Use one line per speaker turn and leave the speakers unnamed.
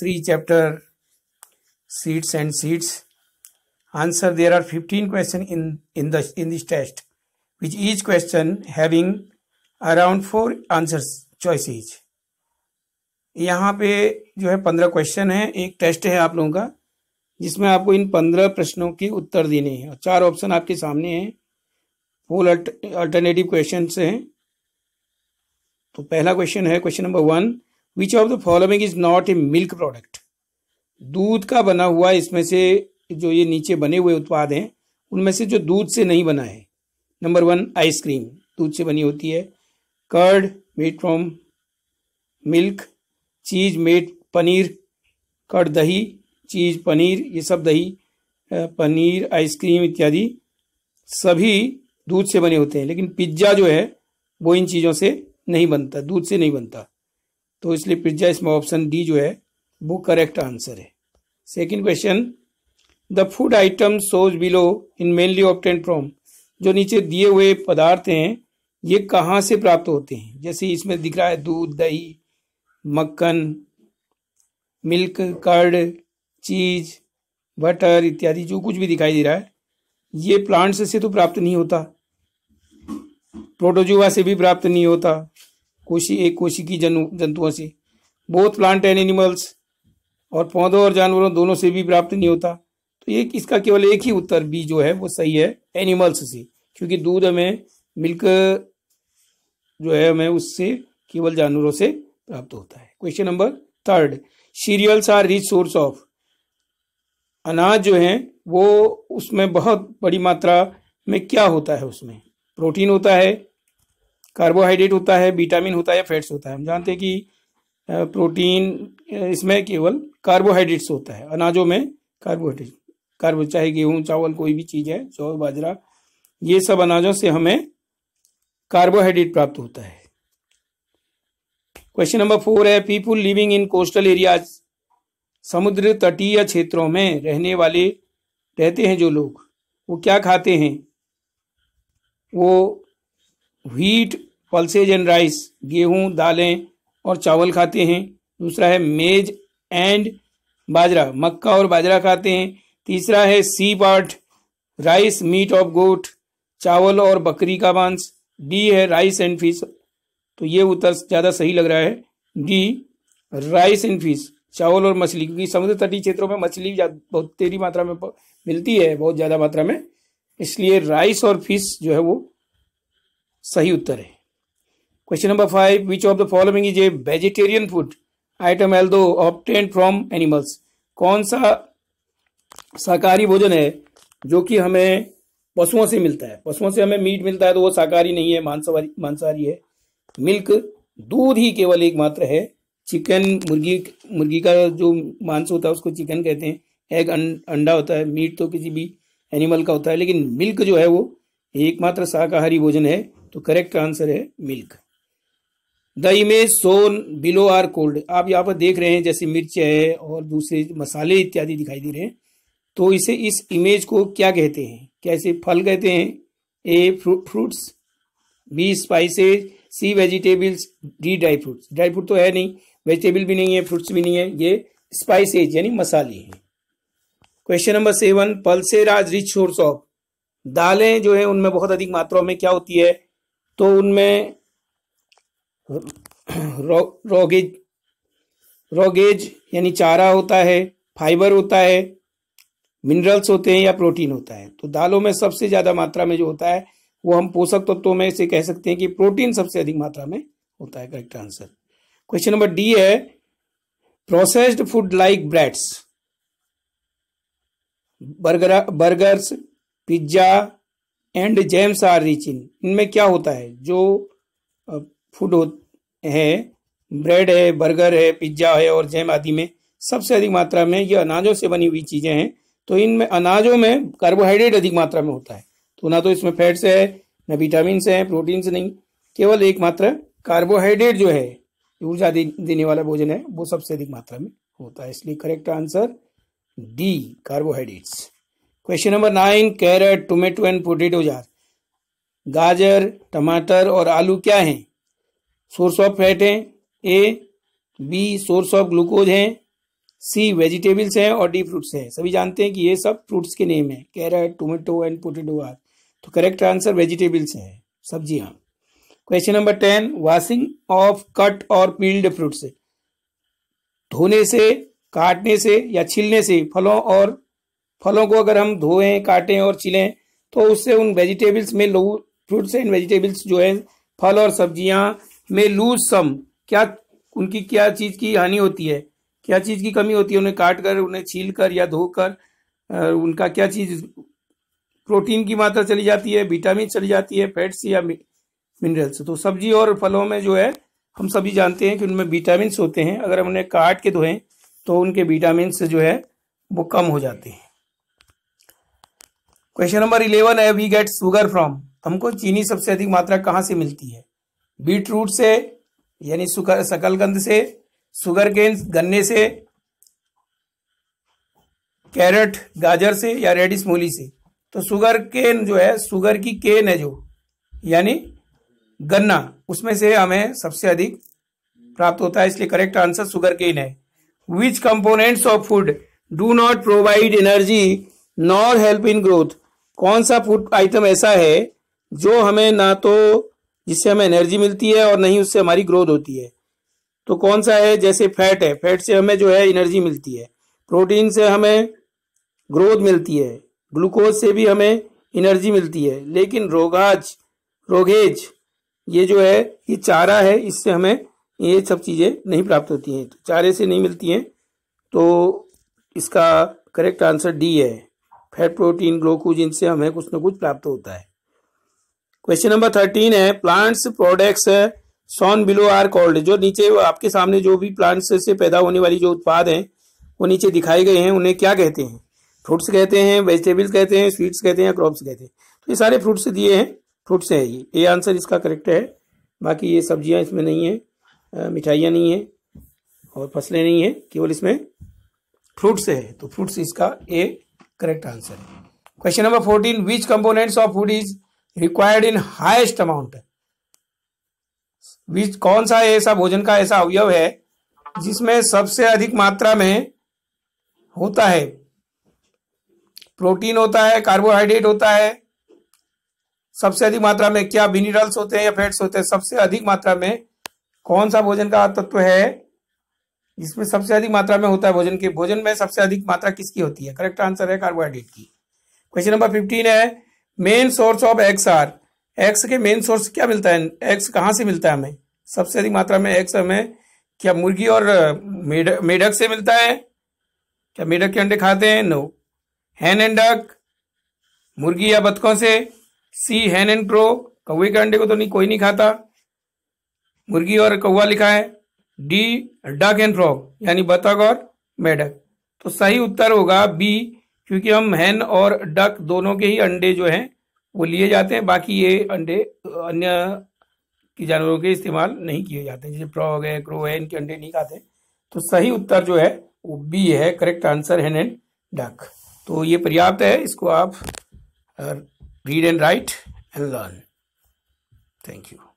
Shastri chapter seats and seats answer there are fifteen question in this test which each question having around four answer choices यहाँ पे जो है पंद्रह question है एक टेस्ट है आप लोगों का जिसमें आपको इन पंद्रह प्रश्नों के उत्तर देने हैं चार ऑप्शन आपके सामने हैं फुल अल्टरनेटिव क्वेश्चन हैं तो पहला क्वेश्चन है question number one which of the following is not a milk product दूध का बना हुआ इसमें से जो ये नीचे बने हुए उत्पाद हैं उनमें से जो दूध से नहीं बना है नंबर वन आइसक्रीम दूध से बनी होती है curd made from milk cheese made paneer curd दही चीज पनीर ये सब दही पनीर आइसक्रीम इत्यादि सभी दूध से बने होते हैं लेकिन पिज्जा जो है वो इन चीज़ों से नहीं बनता दूध से नहीं बनता तो इसलिए पिज्जा इसमें ऑप्शन डी जो है वो करेक्ट आंसर है second question the food item shows below in mainly obtain from जो नीचे दिए हुए पदार्थ हैं ये कहाँ से प्राप्त होते हैं जैसे इसमें दिख रहा है दूध दही मक्खन मिल्क कर्ड चीज बटर इत्यादि जो कुछ भी दिखाई दे रहा है ये प्लांट्स से तो प्राप्त नहीं होता प्रोटोजुआ से भी प्राप्त नहीं होता कोशी एक कोशी की जंतुओं से बहुत प्लांट एंड एनिमल्स और पौधों और जानवरों दोनों से भी प्राप्त नहीं होता तो एक इसका केवल एक ही उत्तर बी जो है वो सही है एनिमल्स से क्योंकि दूध हमें मिल्क जो है हमें उससे केवल जानवरों से प्राप्त होता है question number third cereals are rich source of अनाज जो है वो उसमें बहुत बड़ी मात्रा में क्या होता है उसमें प्रोटीन होता है कार्बोहाइड्रेट होता है विटामिन होता है या फैट्स होता है हम जानते हैं कि प्रोटीन इसमें केवल कार्बोहाइड्रेट्स होता है अनाजों में कार्बोहाइड्रेट कार्बो चाहे गेहूँ चावल कोई भी चीज़ है जौ बाजरा ये सब अनाजों से हमें कार्बोहाइड्रेट प्राप्त होता है क्वेश्चन नंबर फोर है people living in coastal areas समुद्र तटीय क्षेत्रों में रहने वाले रहते हैं जो लोग वो क्या खाते हैं वो व्हीट पल्सेज एंड राइस गेहूं दालें और चावल खाते हैं दूसरा है मेज एंड बाजरा मक्का और बाजरा खाते हैं तीसरा है C part rice meat of goat चावल और बकरी का मांस डी है राइस एंड फिश तो ये उत्तर ज़्यादा सही लग रहा है डी राइस एंड फिश चावल और मछली क्योंकि समुद्र तटीय क्षेत्रों में मछली बहुत तेरी मात्रा में मिलती है बहुत ज़्यादा मात्रा में इसलिए राइस और फिश जो है वो सही उत्तर है question number five which of the following is a vegetarian food item also obtain from animals कौन सा शाकाहारी भोजन है जो कि हमें पशुओं से मिलता है पशुओं से हमें मीट मिलता है तो वो शाकाहारी नहीं है मांसाहारी मांसाहारी है मिल्क दूध ही केवल एकमात्र है चिकन मुर्गी मुर्गी का जो मांस होता है उसको चिकन कहते हैं एग अं, अंडा होता है मीट तो किसी भी एनिमल का होता है लेकिन मिल्क जो है वो एकमात्र शाकाहारी भोजन है तो करेक्ट आंसर है milk the image shown below are called आप यहाँ पर देख रहे हैं जैसे मिर्च है और दूसरे मसाले इत्यादि दिखाई दे रहे हैं तो इसे इस इमेज को क्या कहते हैं कैसे फल कहते हैं A fruits B spices C vegetables D dry fruits dry fruit तो है नहीं वेजिटेबल भी नहीं है फ्रूट्स भी नहीं है ये स्पाइसेज यानी मसाले हैं question number seven pulses are rich source of दालें जो है उनमें बहुत अधिक मात्रा में क्या होती है तो उनमें रो, रोगेज रोगेज यानी चारा होता है फाइबर होता है मिनरल्स होते हैं या प्रोटीन होता है तो दालों में सबसे ज़्यादा मात्रा में जो होता है वो हम पोषक तत्वों में से कह सकते हैं कि प्रोटीन सबसे अधिक मात्रा में होता है correct answer question number D है processed food like breads burger burgers pizza and jams are rich in इनमें क्या होता है जो फूड है ब्रेड है बर्गर है पिज्ज़ा है और जैम आदि में सबसे अधिक मात्रा में ये अनाजों से बनी हुई चीज़ें हैं तो इनमें अनाजों में कार्बोहाइड्रेट अधिक मात्रा में होता है तो ना तो इसमें फैट से है ना विटामिन से है प्रोटीन से नहीं केवल एक मात्रा कार्बोहाइड्रेट जो है ऊर्जा देने वाला भोजन है वो सबसे अधिक मात्रा में होता है इसलिए correct answer D carbohydrates question number nine carrot tomato and potatoes गाजर टमाटर और आलू क्या हैं सोर्स ऑफ फैट है A B source of glucose है सी वेजिटेबल्स है और डी फ्रूट्स है सभी जानते हैं कि ये सब फ्रूट्स के नेम है carrot tomato and potato are तो करेक्ट आंसर वेजिटेबल्स है सब्जियां question number ten washing of cut और पील्ड फ्रूट्स धोने से काटने से या छीलने से फलों और फलों को अगर हम धोएं काटें और छीलें तो उससे उन वेजिटेबल्स में लो फ्रूट्स एंड वेजिटेबल्स जो है फल और सब्जियां मे लूज सम क्या उनकी क्या चीज की हानि होती है क्या चीज की कमी होती है उन्हें काट कर उन्हें छील कर या धोकर उनका क्या चीज प्रोटीन की मात्रा चली जाती है विटामिन चली जाती है फैट्स या मिनरल्स तो सब्जी और फलों में जो है हम सभी जानते हैं कि उनमें विटामिन होते हैं अगर हम उन्हें काट के धोएं तो उनके विटामिन जो है वो कम हो जाते हैं क्वेश्चन नंबर इलेवन है वी गेट सुगर फ्रॉम हमको चीनी सबसे अधिक मात्रा कहाँ से मिलती है बीट रूट से यानी शकलकंद से सुगर केन गन्ने से कैरेट गाजर से या रेडिस मूली से तो सुगर केन जो है सुगर की केन है जो यानी गन्ना उसमें से हमें सबसे अधिक प्राप्त होता है इसलिए करेक्ट आंसर सुगर केन है which components of food do not provide energy nor help in growth कौन सा फूड आइटम ऐसा है जो हमें ना तो जिससे हमें एनर्जी मिलती है और नहीं उससे हमारी ग्रोथ होती है तो कौन सा है जैसे फैट है फैट से हमें जो है एनर्जी मिलती है प्रोटीन से हमें ग्रोथ मिलती है ग्लूकोज से भी हमें एनर्जी मिलती है लेकिन रोगाज रोगेज ये जो है ये चारा है इससे हमें ये सब चीज़ें नहीं प्राप्त होती हैं तो चारे से नहीं मिलती हैं तो इसका करेक्ट आंसर डी है फैट प्रोटीन ग्लूकोज इनसे हमें कुछ ना कुछ प्राप्त होता है क्वेश्चन नंबर थर्टीन है plants products shown below are called जो नीचे आपके सामने जो भी प्लांट्स से पैदा होने वाली जो उत्पाद हैं वो नीचे दिखाए गए हैं उन्हें क्या कहते हैं फ्रूट्स कहते हैं वेजिटेबल्स कहते हैं स्वीट्स कहते हैं क्रॉप्स कहते हैं तो ये सारे फ्रूट्स दिए हैं फ्रूट्स हैं ये ये आंसर इसका करेक्ट है बाकी ये सब्जियां इसमें नहीं है मिठाइयाँ नहीं है और फसलें नहीं है केवल इसमें फ्रूट्स तो है तो फ्रूट्स इसका ए करेक्ट आंसर है question number fourteen which components of food is required in highest amount कौन सा ऐसा भोजन का ऐसा अवयव है जिसमें सबसे अधिक मात्रा में होता है प्रोटीन होता है कार्बोहाइड्रेट होता है सबसे अधिक मात्रा में क्या मिनरल्स होते हैं या फैट्स होते हैं सबसे अधिक मात्रा में कौन सा भोजन का तत्व है जिसमें सबसे अधिक मात्रा में होता है भोजन के भोजन में सबसे अधिक मात्रा किसकी होती है करेक्ट आंसर है कार्बोहाइड्रेट की क्वेश्चन नंबर फिफ्टीन है main source of x are x के मेन सोर्स क्या मिलता है एक्स कहाँ से मिलता है हमें सबसे अधिक मात्रा में एक्स हमें क्या मुर्गी और मेढक मेढक से मिलता है क्या मेढक के अंडे खाते हैं नो हैन एंड डक मुर्गी या बतखों से सी हैन एंड क्रो कौए के अंडे को तो नहीं कोई नहीं खाता मुर्गी और कौवा लिखा है डी डक एंड फ्रॉग यानी बतख और मेढक तो सही उत्तर होगा बी क्योंकि हम हैन और डक दोनों के ही अंडे जो हैं वो लिए जाते हैं बाकी ये अंडे अन्य के जानवरों के इस्तेमाल नहीं किए जाते हैं जैसे फ्रॉग है क्रो है इनके अंडे नहीं खाते तो सही उत्तर जो है वो बी है correct answer hen and duck तो ये पर्याप्त है इसको आप read and write and learn thank you